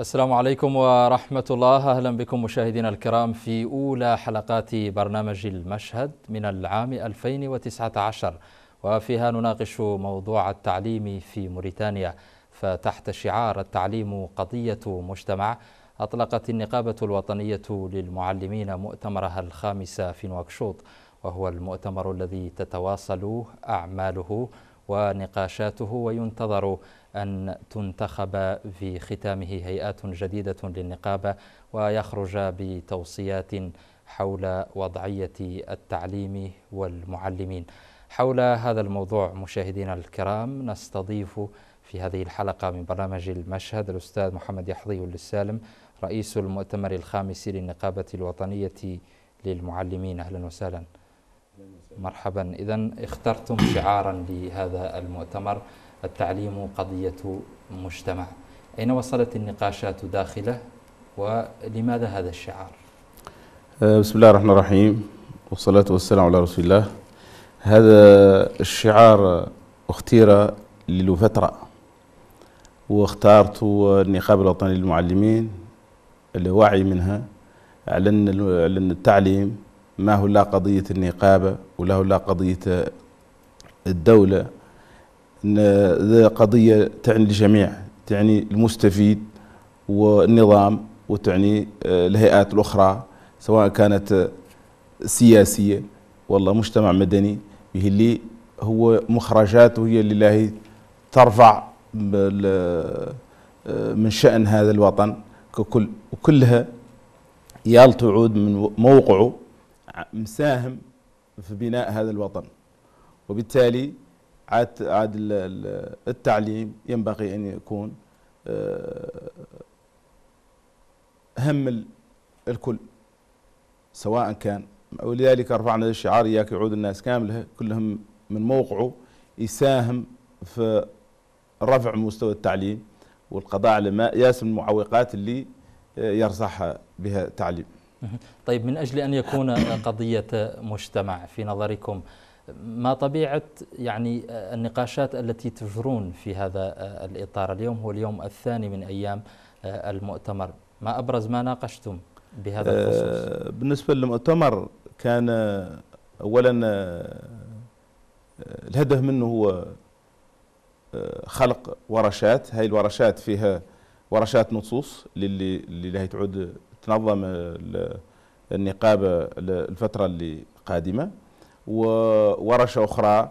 السلام عليكم ورحمة الله أهلا بكم مشاهدينا الكرام في أولى حلقات برنامج المشهد من العام 2019 وفيها نناقش موضوع التعليم في موريتانيا فتحت شعار التعليم قضية مجتمع أطلقت النقابة الوطنية للمعلمين مؤتمرها الخامس في نواكشوط وهو المؤتمر الذي تتواصل أعماله ونقاشاته وينتظر أن تنتخب في ختامه هيئات جديدة للنقابة ويخرج بتوصيات حول وضعية التعليم والمعلمين حول هذا الموضوع مشاهدينا الكرام نستضيف في هذه الحلقة من برنامج المشهد الأستاذ محمد يحضي السالم رئيس المؤتمر الخامس للنقابة الوطنية للمعلمين أهلا وسهلا مرحبا إذا اخترتم شعارا لهذا المؤتمر التعليم قضية مجتمع أين وصلت النقاشات داخله ولماذا هذا الشعار؟ آه، بسم الله الرحمن الرحيم والصلاة والسلام على رسول الله هذا الشعار اختير له فترة واختارت النقابة الوطنية للمعلمين الوعي منها على أن التعليم ما هو لا قضية النقابة ولا هو لا قضية الدولة قضية تعني الجميع تعني المستفيد والنظام وتعني آه، الهيئات الأخرى سواء كانت آه، سياسية والله مجتمع مدني به اللي هو مخرجاته هي لله ترفع آه، من شأن هذا الوطن ككل وكلها يال تعود من موقعه مساهم في بناء هذا الوطن وبالتالي عاد عاد التعليم ينبغي ان يكون آه، هم الكل سواء كان ولذلك رفعنا الشعار اياك يعود الناس كامله كلهم من موقعه يساهم في رفع مستوى التعليم والقضاء على ياسم المعوقات اللي آه، يرصحها بها التعليم طيب من أجل أن يكون قضية مجتمع في نظركم ما طبيعة يعني النقاشات التي تجرون في هذا الإطار اليوم هو اليوم الثاني من أيام المؤتمر ما أبرز ما ناقشتم بهذا آه، الخصوص بالنسبة للمؤتمر كان أولا آه، الهدف منه هو آه، خلق ورشات هاي الورشات فيها ورشات نصوص للي, للي هي تعود تنظم النقابة الفترة اللي قادمة وورشة أخرى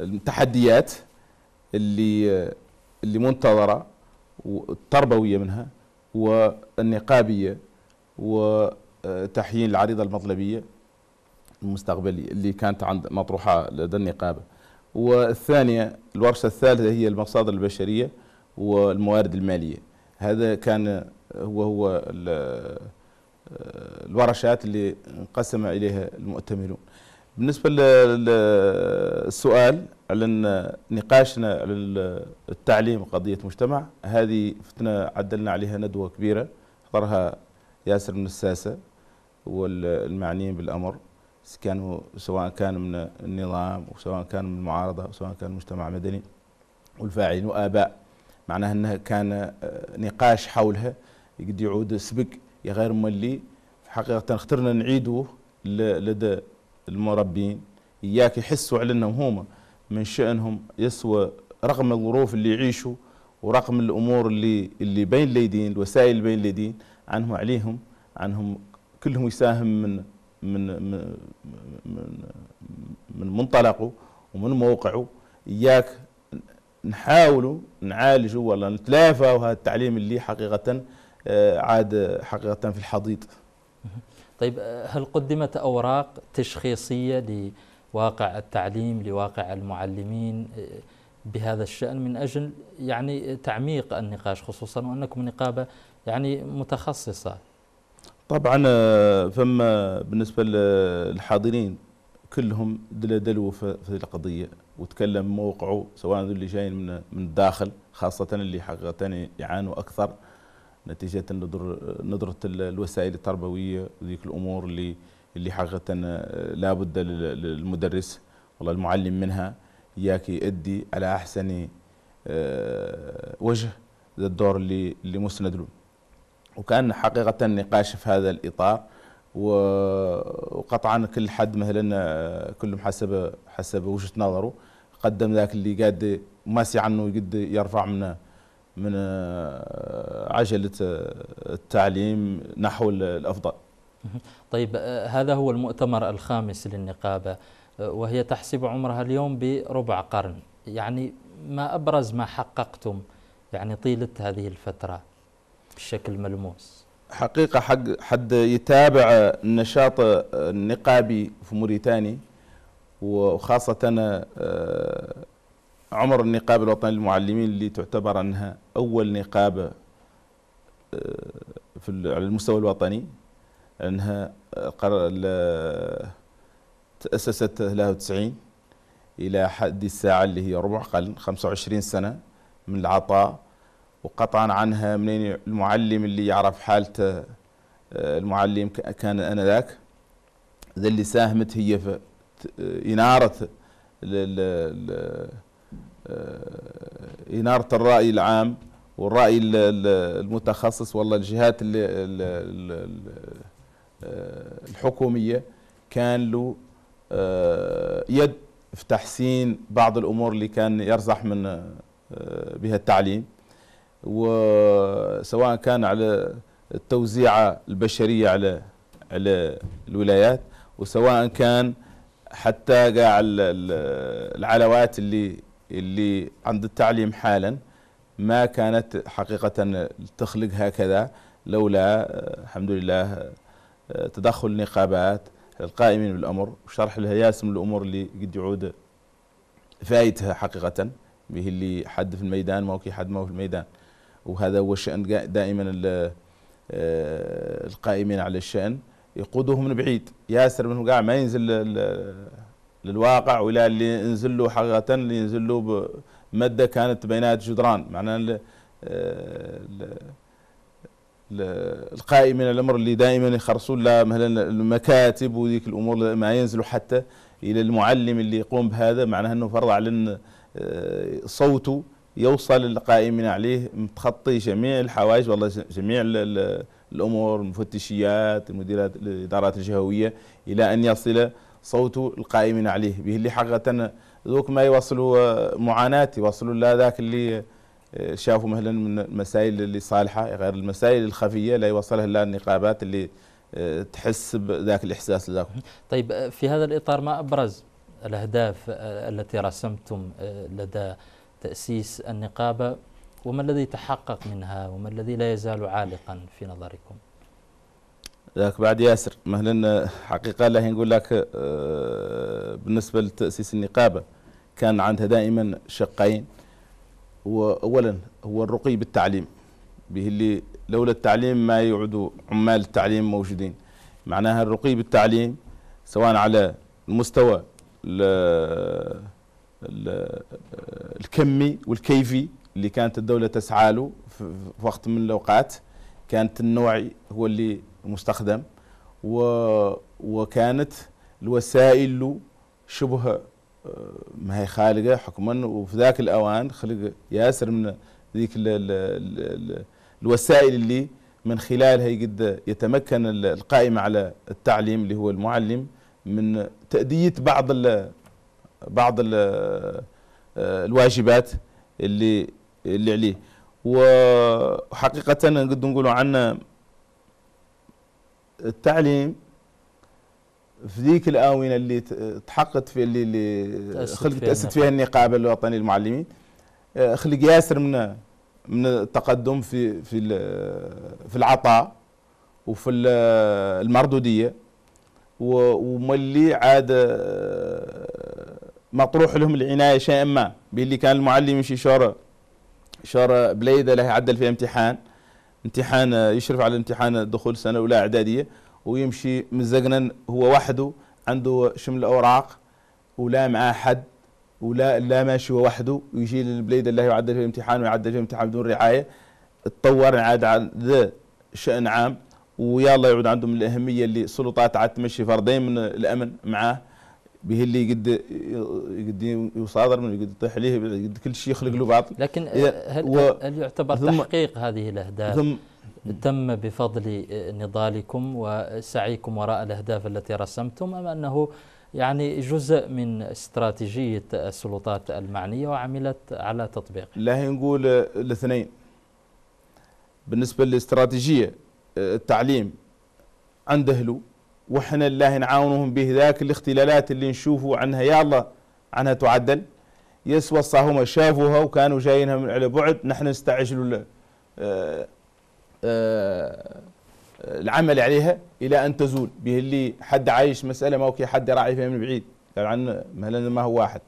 للتحديات آه، آه، اللي اللي منتظرة والتربوية منها والنقابية وتحيين العريضة المطلبية المستقبلية اللي كانت عند مطروحة لدى النقابة والثانية الورشة الثالثة هي المصادر البشرية والموارد المالية هذا كان هو هو الورشات اللي انقسم إليها المؤتمرون بالنسبة للسؤال على نقاشنا على التعليم قضية مجتمع هذه فتنة عدلنا عليها ندوة كبيرة حضرها ياسر من الساسة والمعنيين بالأمر كانوا سواء كان من النظام وسواء كان من المعارضة وسواء كان مجتمع مدني والفاعلين وآباء معناها أنها كان آه، نقاش حولها يقدر يعود سبق يا غير ملي حقيقة اخترنا نعيدوه لدى المربين إياك يحسوا على أنهم هما من شأنهم يسوى رغم الظروف اللي يعيشوا ورغم الأمور اللي اللي بين اليدين الوسائل بين اليدين عنهم عليهم عنهم كلهم يساهم من من من, من منطلقه ومن موقعه إياك نحاولوا نعالجوا ولا نتلافوا هذا التعليم اللي حقيقة آه، عاد حقيقة في الحضيض طيب آه، هل قدمت أوراق تشخيصية لواقع التعليم لواقع المعلمين آه، بهذا الشأن من أجل يعني تعميق النقاش خصوصا وأنكم نقابة يعني متخصصة طبعا فما بالنسبة للحاضرين كلهم دلوا في القضية وتكلم موقعه سواء ذو اللي جايين من من الداخل خاصه اللي حقيقه يعانوا اكثر نتيجه نظر نظره الوسائل التربويه وذيك الامور اللي اللي حقيقه آه، لابد للمدرس والله المعلم منها اياك يؤدي على احسن آه، وجه الدور اللي اللي مسند له وكان حقيقه نقاش في هذا الاطار وقطعا كل حد مثلا آه، كلهم حسب حسب وجهه نظره قدم ذاك اللي قاد ماسي عنه قد يرفع من من آه، عجله آه، التعليم نحو الافضل. طيب هذا هو المؤتمر الخامس للنقابه وهي تحسب عمرها اليوم بربع قرن، يعني ما ابرز ما حققتم يعني طيله هذه الفتره بشكل ملموس؟ حقيقة حق حد يتابع النشاط النقابي في موريتانيا وخاصة آه، عمر النقابة الوطنية للمعلمين اللي تعتبر أنها أول نقابة آه، في على المستوى الوطني أنها آه، تأسست 93 إلى حد الساعة اللي هي ربع قرن 25 سنة من العطاء وقطعا عنها منين المعلم اللي يعرف حالته آه، المعلم كان انذاك ذا اللي ساهمت هي في آه، اناره آه، اناره الراي العام والراي المتخصص والله الجهات الحكوميه كان له يد في تحسين بعض الامور اللي كان يرزح من بها التعليم وسواء كان على التوزيعة البشرية على على الولايات وسواء كان حتى قاع العلاوات اللي اللي عند التعليم حالا ما كانت حقيقة تخلق هكذا لولا الحمد لله تدخل النقابات القائمين بالأمر وشرح ياسم الأمور اللي قد يعود فايتها حقيقة به اللي حد في الميدان ما هو حد ما هو في الميدان وهذا هو شأن دائما آه، القائمين على الشأن يقودوه من بعيد ياسر من قاع ما ينزل للواقع ولا اللي ينزل له حقيقة اللي ينزل له بمادة كانت بينات جدران معناه آه، القائمين الامر اللي دائما يخرصون له مثلا المكاتب وذيك الامور ما ينزلوا حتى الى المعلم اللي يقوم بهذا معناه انه فرض على آه، صوته يوصل القائمين عليه متخطي جميع الحوائج والله جميع الامور المفتشيات المديرات الادارات الجهويه الى ان يصل صوت القائمين عليه به اللي حقيقه ذوك ما يوصلوا آه، معاناه يوصلوا لا ذاك اللي آه، شافوا مثلا من المسائل اللي صالحه غير المسائل الخفيه لا يوصلها الا النقابات اللي آه، تحس بذاك الاحساس ذاك طيب في هذا الاطار ما ابرز الاهداف التي رسمتم لدى تأسيس النقابة وما الذي تحقق منها وما الذي لا يزال عالقا في نظركم لك بعد ياسر مهلا حقيقة لا نقول لك آه، بالنسبة لتأسيس النقابة كان عندها دائما شقين وأولا هو الرقي بالتعليم به اللي لولا التعليم ما يعودوا عمال التعليم موجودين معناها الرقي بالتعليم سواء على المستوى الكمي والكيفي اللي كانت الدولة تسعى له في وقت من الأوقات كانت النوع هو اللي مستخدم و وكانت الوسائل له شبه آه، ما هي خالقة حكما وفي ذاك الأوان خلق ياسر من ذيك ال ال ال الوسائل اللي من خلالها يقدر يتمكن القائمة على التعليم اللي هو المعلم من تأدية بعض بعض آه، الواجبات اللي اللي عليه وحقيقة نقدر نقولوا عن التعليم في ذيك الآونة اللي تحققت في اللي, اللي خلق تأسست نعم. فيها النقابة الوطنية للمعلمين آه، خلق ياسر من من التقدم في في في العطاء وفي المردودية وملي عاد آه، مطروح لهم العناية شيئا ما باللي كان المعلم يمشي شهر شهر بليدة له يعدل فيها امتحان امتحان آه، يشرف على امتحان دخول سنة أولى إعدادية ويمشي مزقنا هو وحده عنده شمل أوراق ولا معاه حد ولا لا ماشي هو وحده ويجي للبليدة اللي يعدل فيها الامتحان ويعدل فيها الامتحان بدون رعاية تطور عاد على ذا شأن عام ويلا يعود عندهم الأهمية اللي السلطات عاد تمشي فردين من الأمن معاه به اللي قد قد يصادر منه قد يطيح عليه قد كل شيء يخلق له بعض لكن هل, و... هل يعتبر تحقيق هذه الاهداف ثم تم بفضل نضالكم وسعيكم وراء الاهداف التي رسمتم ام انه يعني جزء من استراتيجيه السلطات المعنيه وعملت على تطبيقه؟ لا نقول الاثنين بالنسبه للاستراتيجيه التعليم عند اهله واحنا الله نعاونهم به ذاك الاختلالات اللي نشوفوا عنها يا الله عنها تعدل يسوى هما شافوها وكانوا جايينها من على بعد نحن نستعجلوا آه، آه، العمل عليها الى ان تزول به اللي حد عايش مساله ما اوكي حد راعي فيها من بعيد قال يعني عن مثلا ما هو واحد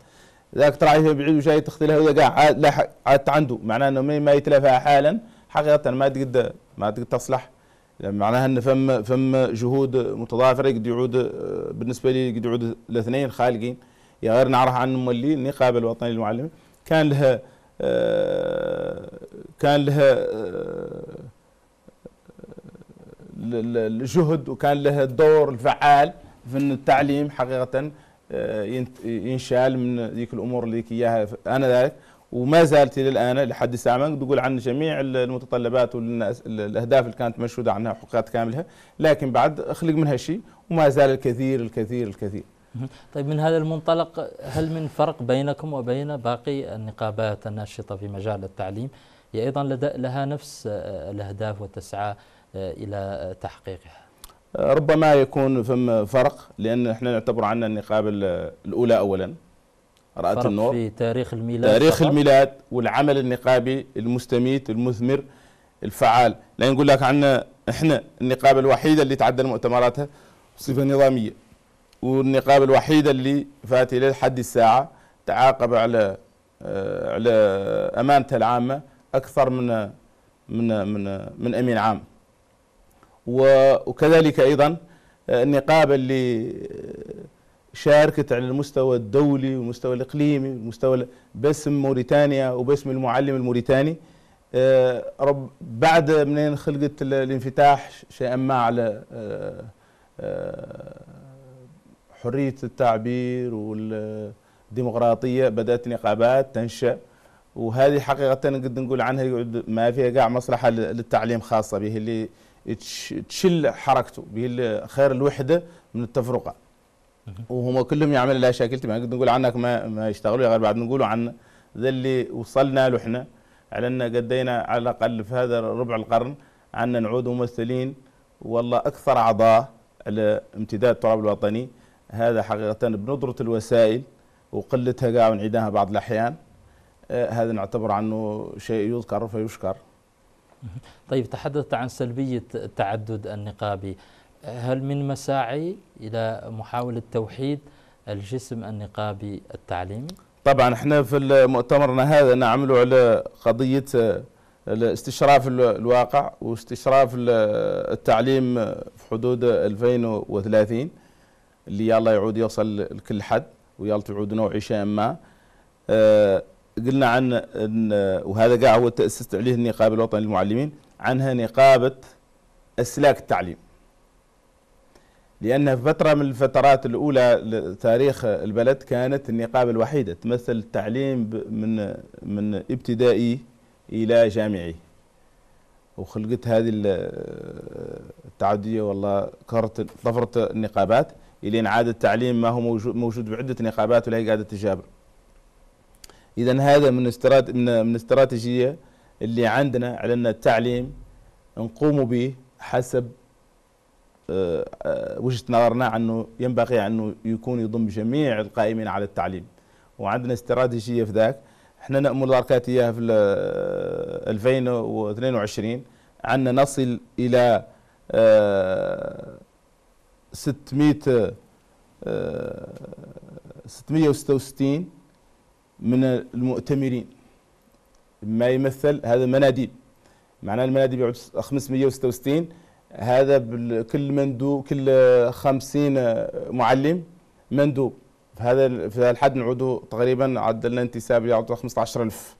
ذاك تراعي فيها بعيد وجاي تختلها وذا قاعد عادت عنده معناه انه ما يتلافها حالا حقيقه ما تقدر ما تقدر تصلح يعني معناها ان فم فم جهود متضافره قد يعود آه، بالنسبه لي قد يعود الاثنين خالقين يا يعني غير نعرف عن مولي النقابه الوطنيه للمعلم كان لها آه، كان لها آه، الجهد وكان لها الدور الفعال في ان التعليم حقيقه ينشال من ذيك الامور اللي اياها انا ذلك وما زالت الى الان لحد الساعه ما تقول عن جميع المتطلبات والاهداف اللي كانت مشهوده عنها حقوقات كامله لكن بعد خلق منها شيء وما زال الكثير الكثير الكثير طيب من هذا المنطلق هل من فرق بينكم وبين باقي النقابات الناشطه في مجال التعليم هي ايضا لها نفس آه، الاهداف وتسعى آه، الى تحقيقها ربما يكون فم فرق لان احنا نعتبر عنا النقابه الاولى اولا رأت النور في تاريخ الميلاد تاريخ الميلاد والعمل النقابي المستميت المثمر الفعال لا نقول لك عنا احنا النقابة الوحيدة اللي تعدل مؤتمراتها بصفة نظامية والنقابة الوحيدة اللي فات إلى حد الساعة تعاقب على آه، على أمانتها العامة أكثر من من من من أمين عام وكذلك أيضا آه، النقابة اللي شاركت على المستوى الدولي والمستوى الإقليمي والمستوى باسم موريتانيا وباسم المعلم الموريتاني آه، رب بعد منين خلقت الانفتاح شيئا ما على آه، آه، حرية التعبير والديمقراطية بدأت نقابات تنشأ وهذه حقيقة قد نقول عنها يقعد ما فيها قاع مصلحة للتعليم خاصة به اللي تشل حركته به خير الوحدة من التفرقة وهم كلهم يعملوا لا شاكلت ما نقول عنك ما ما يشتغلوا غير بعد نقولوا عن ذا اللي وصلنا له احنا على ان قدينا على الاقل في هذا ربع القرن عنا نعود ممثلين والله اكثر اعضاء على امتداد التراب الوطني هذا حقيقه بندره الوسائل وقلتها قاع ونعيدها بعض الاحيان آه، هذا نعتبر عنه شيء يذكر فيشكر طيب تحدثت عن سلبيه التعدد النقابي هل من مساعي إلى محاولة توحيد الجسم النقابي التعليمي؟ طبعا احنا في مؤتمرنا هذا نعمل على قضية آه، استشراف الواقع واستشراف التعليم في حدود 2030 اللي يلا يعود يوصل لكل حد ويلا تعود نوعي عشاء ما آه، قلنا عن وهذا قاع هو تأسست عليه النقابة الوطني للمعلمين عنها نقابة أسلاك التعليم لأن في فترة من الفترات الأولى لتاريخ البلد كانت النقابة الوحيدة تمثل التعليم من من ابتدائي إلى جامعي وخلقت هذه التعدية والله كرت طفرت النقابات إلى عاد التعليم ما هو موجود بعدة نقابات ولا هي قاعدة تجابر إذا هذا من استرات من من استراتيجية اللي عندنا على أن التعليم نقوم به حسب آه، آه، وجهه نظرنا انه ينبغي انه يكون يضم جميع القائمين على التعليم وعندنا استراتيجيه في ذاك احنا نامل الاركات اياها في 2022 آه، عندنا نصل الى 600 666 من المؤتمرين ما يمثل هذا مناديب معناه المناديب يعود 566 هذا كل مندوب كل 50 معلم مندوب في هذا في الحد نعودوا تقريبا عدلنا انتساب يعطوا 15000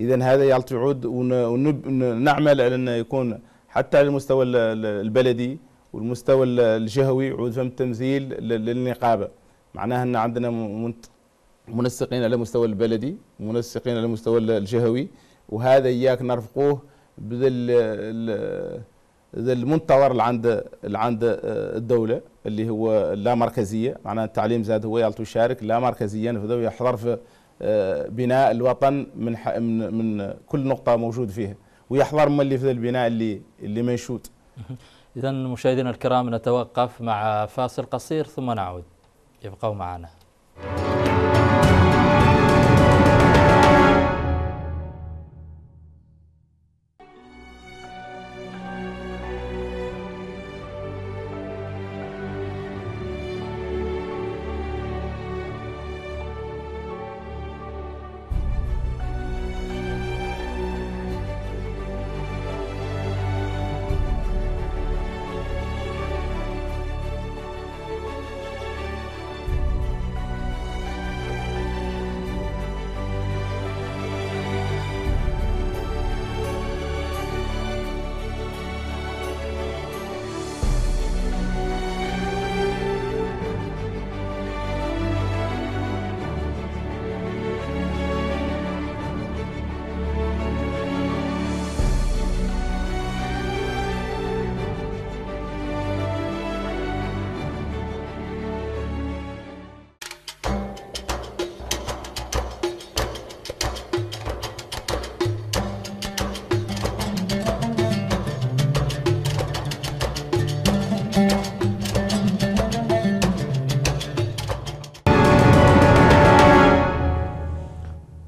اذا هذا يعود ونعمل على انه يكون حتى على المستوى البلدي والمستوى الجهوي يعود فهم تمثيل للنقابه معناها ان عندنا منسقين على مستوى البلدي منسقين على مستوى الجهوي وهذا اياك نرفقوه بذل المنتظر اللي عند اللي عند آه، الدوله اللي هو لا مركزيه معناها التعليم زاد هو يالتو يشارك لا مركزيا فهذا يحضر في آه، بناء الوطن من من من كل نقطه موجود فيها ويحضر من اللي في البناء اللي اللي منشود اذا مشاهدينا الكرام نتوقف مع فاصل قصير ثم نعود يبقوا معنا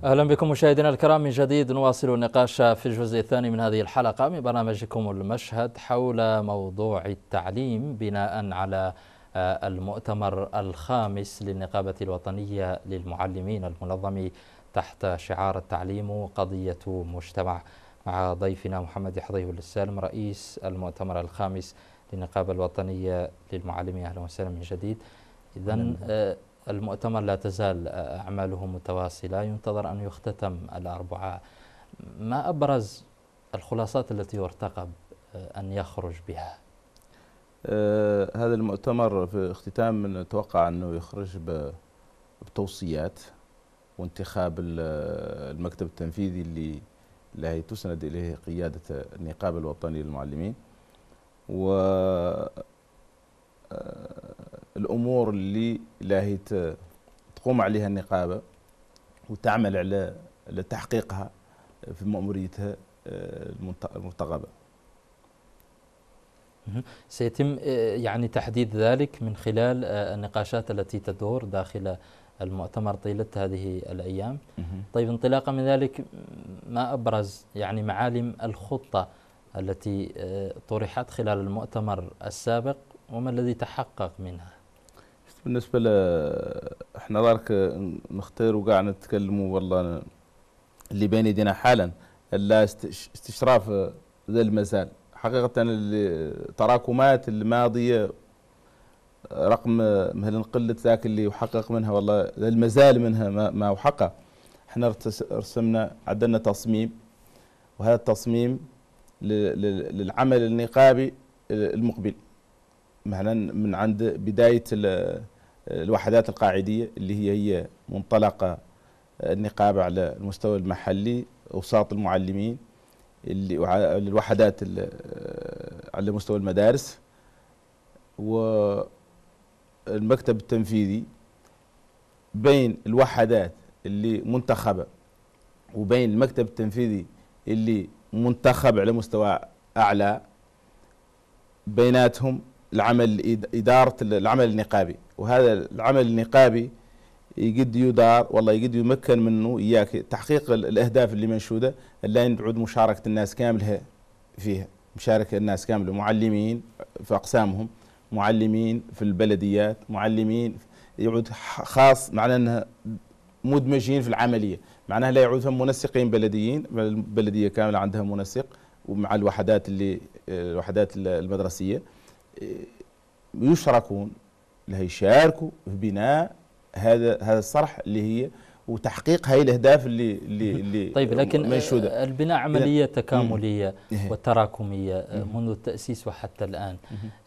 أهلا بكم مشاهدينا الكرام من جديد نواصل النقاش في الجزء الثاني من هذه الحلقة من برنامجكم المشهد حول موضوع التعليم بناء على آه، المؤتمر الخامس للنقابة الوطنية للمعلمين المنظم تحت شعار التعليم قضية مجتمع مع ضيفنا محمد يحضيه السالم رئيس المؤتمر الخامس للنقابة الوطنية للمعلمين أهلا وسهلا من جديد إذا المؤتمر لا تزال آه، أعماله متواصلة ينتظر أن يختتم الأربعاء ما أبرز الخلاصات التي يرتقب آه، أن يخرج بها آه، هذا المؤتمر في اختتام نتوقع أنه يخرج بتوصيات وانتخاب المكتب التنفيذي اللي اللي تسند إليه قيادة النقابة الوطنية للمعلمين و الامور اللي لاهي تقوم عليها النقابه وتعمل على على تحقيقها في مأموريتها آه، المرتقبه. سيتم آه، يعني تحديد ذلك من خلال آه، النقاشات التي تدور داخل المؤتمر طيلة هذه الأيام طيب انطلاقا من ذلك ما أبرز يعني معالم الخطة التي طرحت خلال المؤتمر السابق وما الذي تحقق منها بالنسبه ل احنا دارك نختار وكاع نتكلموا والله اللي بين يدينا حالا لا استشراف ذا المزال حقيقه التراكمات الماضيه رقم مهل قله ذاك اللي يحقق منها والله المزال منها ما, ما وحقه احنا رسمنا عدلنا تصميم وهذا التصميم للعمل النقابي المقبل مثلا من عند بدايه الوحدات القاعدية اللي هي هي منطلقة النقابة على المستوى المحلي أوساط المعلمين اللي الوحدات على مستوى المدارس والمكتب التنفيذي بين الوحدات اللي منتخبة وبين المكتب التنفيذي اللي منتخب على مستوى أعلى بيناتهم العمل إدارة العمل النقابي وهذا العمل النقابي يقد يدار والله يقد يمكن منه اياك تحقيق الاهداف اللي منشوده اللي نعود مشاركه الناس كامله فيها مشاركه الناس كامله معلمين في اقسامهم معلمين في البلديات معلمين يعود خاص معناه انها مدمجين في العمليه معناها لا يعود منسقين بلديين البلديه كامله عندها منسق ومع الوحدات اللي الوحدات المدرسيه يشركون اللي هيشاركوا في بناء هذا هذا الصرح اللي هي وتحقيق هاي الاهداف اللي اللي اللي طيب لكن منشودة. البناء عمليه إيه. تكامليه إيه. وتراكميه إيه. آه، منذ التاسيس وحتى الان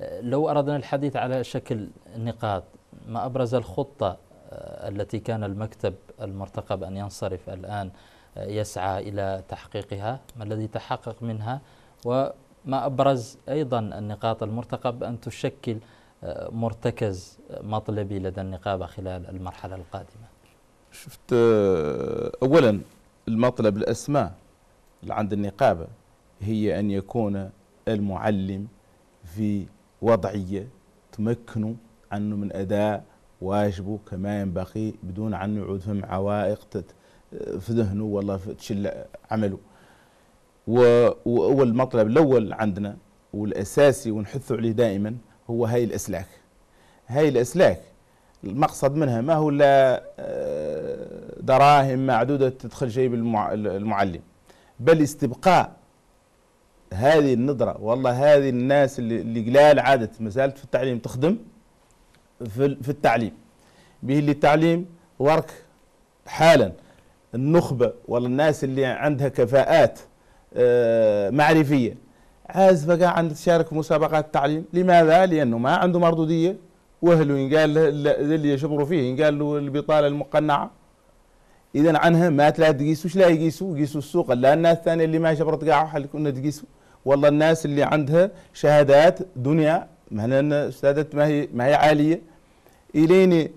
آه، لو اردنا الحديث على شكل نقاط ما ابرز الخطه آه، التي كان المكتب المرتقب ان ينصرف الان يسعى الى تحقيقها ما الذي تحقق منها وما ابرز ايضا النقاط المرتقب ان تشكل مرتكز مطلبي لدى النقابة خلال المرحلة القادمة شفت أولا المطلب الأسماء اللي عند النقابة هي أن يكون المعلم في وضعية تمكنه عنه من أداء واجبه كما ينبغي بدون عنه يعود فيهم عوائق في ذهنه والله تشل عمله وأول مطلب الأول عندنا والأساسي ونحثه عليه دائما هو هاي الإسلاك هاي الإسلاك المقصد منها ما هو لا آه، دراهم معدودة تدخل جيب المعلم بل استبقاء هذه النظرة والله هذه الناس اللي قلال عادة ما زالت في التعليم تخدم في التعليم به اللي التعليم ورك حالا النخبة والناس اللي عندها كفاءات آه، معرفية عايز بقى عن تشارك في مسابقات التعليم لماذا لانه ما عنده مردوديه واهله ينقال اللي يشبروا فيه ينقال له البطاله المقنعه اذا عنها ما لا تقيسوا وش لا يقيسوا يقيسوا السوق لا الناس الثانيه اللي ما شبرت حل كنا تقيسوا والله الناس اللي عندها شهادات دنيا مهنا شهادات ما هي ما هي عاليه الين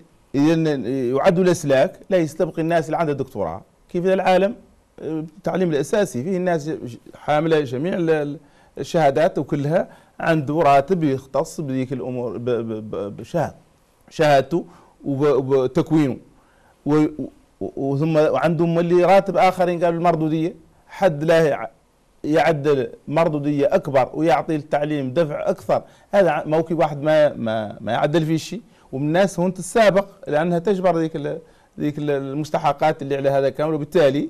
يعد الاسلاك لا يستبقي الناس اللي عندها دكتوراه كيف العالم التعليم آه، الاساسي فيه الناس حامله جميع الشهادات وكلها عنده راتب يختص بذيك الامور بشهاد شهادته وتكوينه وثم عنده اللي راتب اخرين قالوا المردوديه حد لا يعدل مردوديه اكبر ويعطي التعليم دفع اكثر هذا موكب واحد ما ما, ما يعدل فيه شيء ومن الناس هون السابق لانها تجبر ذيك ذيك المستحقات اللي على هذا كامل وبالتالي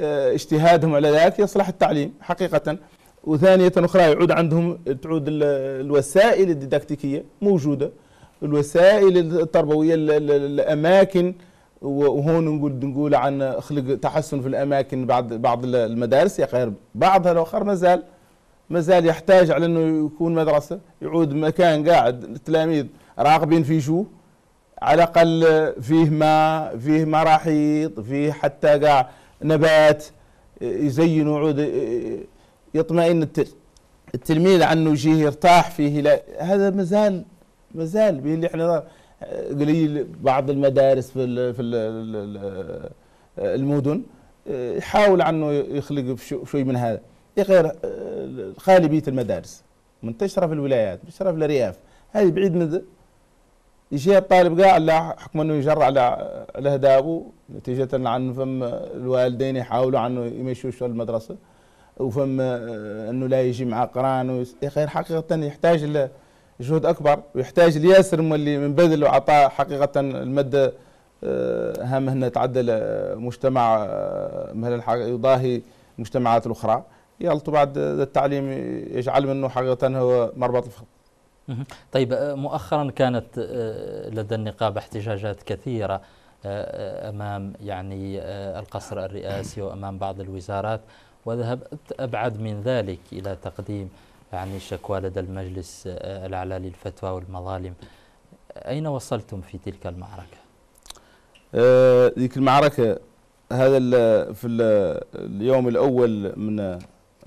آه، اجتهادهم على ذلك يصلح التعليم حقيقه وثانية أخرى يعود عندهم تعود الوسائل الديداكتيكية موجودة الوسائل التربوية الأماكن وهون نقول نقول عن خلق تحسن في الأماكن بعد بعض المدارس يا غير بعضها الآخر مازال مازال يحتاج على أنه يكون مدرسة يعود مكان قاعد التلاميذ راغبين في شو على الأقل فيه ماء فيه مراحيض فيه حتى قاع نبات يزينوا عود يطمئن التلميذ عنه يجي يرتاح فيه لا هذا مازال مازال به اللي احنا قليل بعض المدارس في في المدن يحاول عنه يخلق شوي من هذا غير غالبيه المدارس منتشره في الولايات منتشره في الارياف هذه بعيد من يجي الطالب قاع لا حكم انه يجر على الاهداب نتيجه عن فم الوالدين يحاولوا عنه يمشوا شو المدرسه وفما آه، انه لا يجي مع قران يا اخي حقيقه يحتاج لجهود اكبر ويحتاج لياسر اللي من بذل وعطاء حقيقه الماده هام هنا تعدل آه، مجتمع آه، يضاهي المجتمعات الاخرى يلطو بعد التعليم يجعل منه حقيقه هو مربط الفخذ طيب مؤخرا كانت لدى النقابه احتجاجات كثيره امام يعني القصر الرئاسي وامام بعض الوزارات وذهبت أبعد من ذلك إلى تقديم يعني شكوى لدى المجلس آه، الأعلى للفتوى والمظالم أين وصلتم في تلك المعركة؟ آه ذيك المعركة هذا ال في اليوم الأول من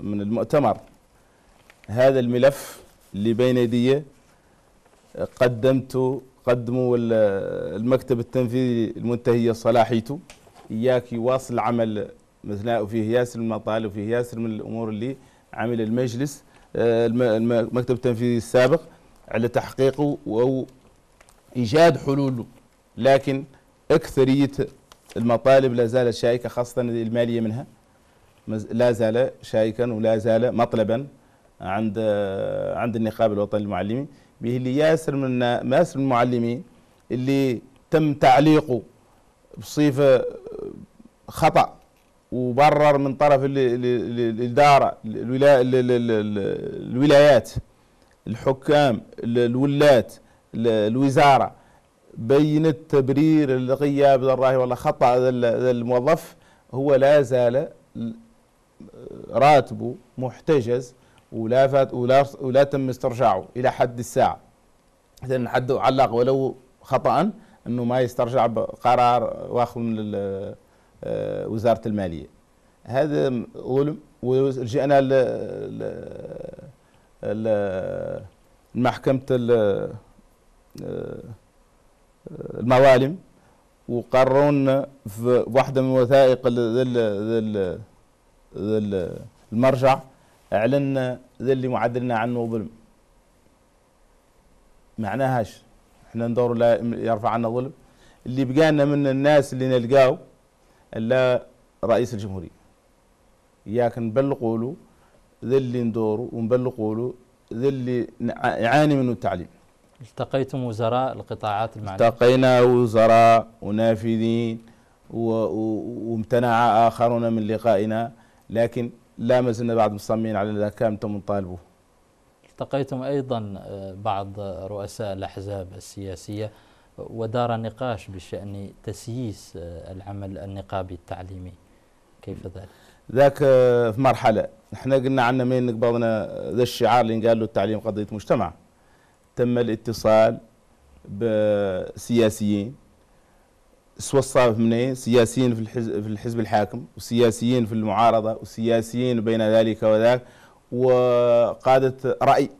من المؤتمر هذا الملف اللي بين يدي قدمته آه، قدموا المكتب التنفيذي المنتهية صلاحيته إياك يواصل عمل مثلا وفيه ياسر من المطالب وفيه ياسر من الامور اللي عمل المجلس آه، المكتب التنفيذي السابق على تحقيقه او ايجاد حلول لكن اكثريه المطالب لا زالت شائكه خاصه الماليه منها لا زال شائكا ولا زال مطلبا عند عند النقابه الوطني المعلمي به اللي ياسر من ياسر من المعلمين اللي تم تعليقه بصفه خطا وبرر من طرف الإدارة الولايات الحكام الولات الوزارة بين تبرير الغياب الراهي ولا خطأ الموظف هو لا زال راتبه محتجز ولا فات ولا ولا تم استرجاعه الى حد الساعه اذا حد علق ولو خطا انه ما يسترجع بقرار واخذ من آه، وزاره الماليه هذا ظلم ورجعنا ل ل محكمه آه، آه، الموالم وقررونا في واحده من وثائق ذل المرجع اعلنا ذا اللي معدلنا عنه ظلم معناهاش احنا ندور لا يرفع عنا ظلم اللي بقانا من الناس اللي نلقاه الا رئيس الجمهوريه ياك نبلغوا له ذا اللي ندوروا ونبلغوا له ذا اللي يعاني منه التعليم التقيتم وزراء القطاعات المعنية التقينا وزراء ونافذين وامتنع آخرون من لقائنا لكن لا ما زلنا بعد مصممين على كان أنتم نطالبه التقيتم أيضا آه، بعض رؤساء الأحزاب السياسية ودار نقاش بشأن تسييس آه، العمل النقابي التعليمي كيف ذلك؟ ذاك آه، في مرحلة احنا قلنا عنا مين نقبضنا ذا الشعار اللي قال له التعليم قضية مجتمع تم الاتصال بسياسيين سوى الصاف منين سياسيين في الحزب, في الحزب الحاكم وسياسيين في المعارضة وسياسيين بين ذلك وذاك وقادة رأي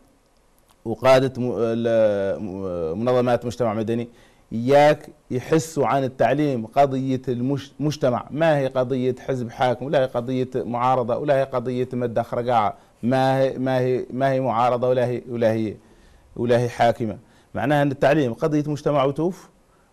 وقادة منظمات مجتمع مدني إياك يحسوا عن التعليم قضية المجتمع ما هي قضية حزب حاكم ولا هي قضية معارضة ولا هي قضية مادة خرقاعة ما هي ما هي ما هي معارضة ولا هي ولا هي ولا هي حاكمة معناها أن التعليم قضية مجتمع وتوف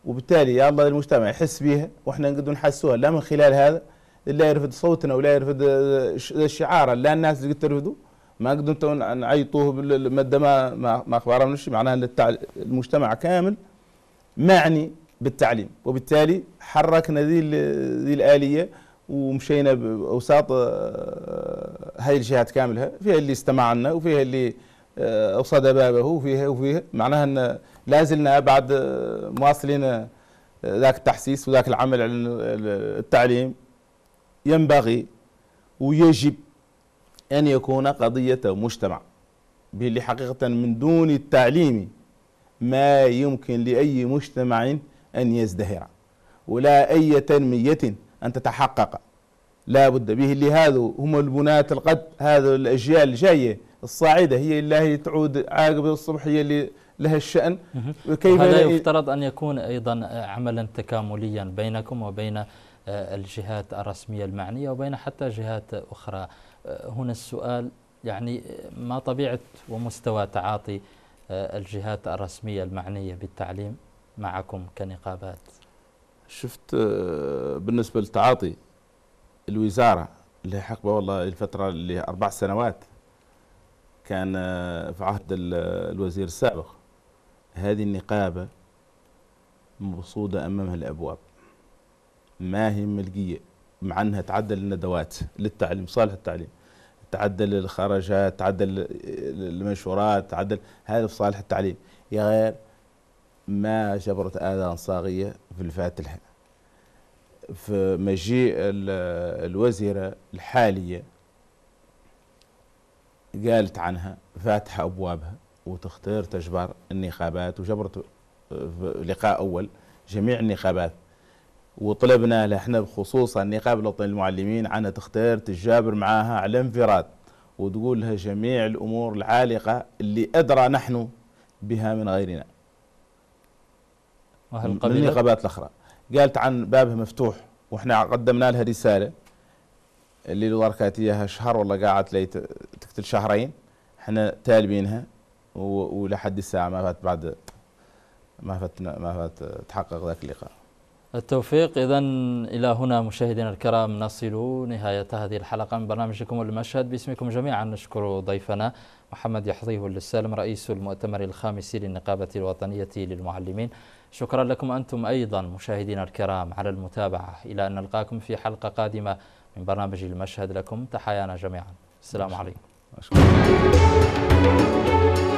وبالتالي يا الله المجتمع يحس بها وإحنا نقدر نحسوها لا من خلال هذا لا يرفض صوتنا ولا يرفض آه، شعارا لا الناس اللي ترفضه ما قدرتوا نعيطوه بالماده ما ما اخبارها معناها المجتمع كامل معني بالتعليم وبالتالي حركنا ذي ذي الاليه ومشينا باوساط آه، هاي الجهات كاملها فيها اللي استمع لنا وفيها اللي آه، اوصد بابه وفيها وفيها معناها ان لا زلنا بعد آه، مواصلين ذاك التحسيس وذاك العمل على التعليم ينبغي ويجب أن يكون قضية مجتمع باللي حقيقة من دون التعليم ما يمكن لأي مجتمع أن يزدهر ولا أي تنمية أن تتحقق لا بد به اللي هذو هم البناة القد هذا الأجيال الجاية الصاعدة هي اللي تعود عاقبة الصبح هي اللي لها الشأن وكيف هذا يفترض أن يكون أيضا عملا تكامليا بينكم وبين الجهات الرسمية المعنية وبين حتى جهات أخرى هنا السؤال يعني ما طبيعة ومستوى تعاطي آه، الجهات الرسمية المعنية بالتعليم معكم كنقابات شفت آه، بالنسبة للتعاطي الوزارة اللي حقبة والله الفترة اللي أربع سنوات كان آه، في عهد الوزير السابق هذه النقابة مبصودة أمامها الأبواب ما هي ملقية مع انها تعدل الندوات للتعليم صالح التعليم تعدل الخرجات تعدل المنشورات تعدل هذا في صالح التعليم يا غير ما جبرت اذان صاغيه في الفاتحه في مجيء الوزيره الحاليه قالت عنها فاتحه ابوابها وتختار تجبر النقابات وجبرت آه، لقاء اول جميع النقابات وطلبنا احنا بخصوص النقاب الوطني المعلمين عن تختار تجابر معاها على انفراد وتقول لها جميع الأمور العالقة اللي أدرى نحن بها من غيرنا أهل من النقابات الأخرى قالت عن بابها مفتوح وإحنا قدمنا لها رسالة اللي كانت اياها شهر ولا قاعد تقتل شهرين احنا تالبينها ولحد الساعه ما فات بعد ما فات ما فات تحقق ذاك اللقاء التوفيق إذا إلى هنا مشاهدينا الكرام نصل نهاية هذه الحلقة من برنامجكم المشهد باسمكم جميعا نشكر ضيفنا محمد يحظيه السالم رئيس المؤتمر الخامس للنقابة الوطنية للمعلمين شكرا لكم أنتم أيضا مشاهدينا الكرام على المتابعة إلى أن نلقاكم في حلقة قادمة من برنامج المشهد لكم تحيانا جميعا السلام عليكم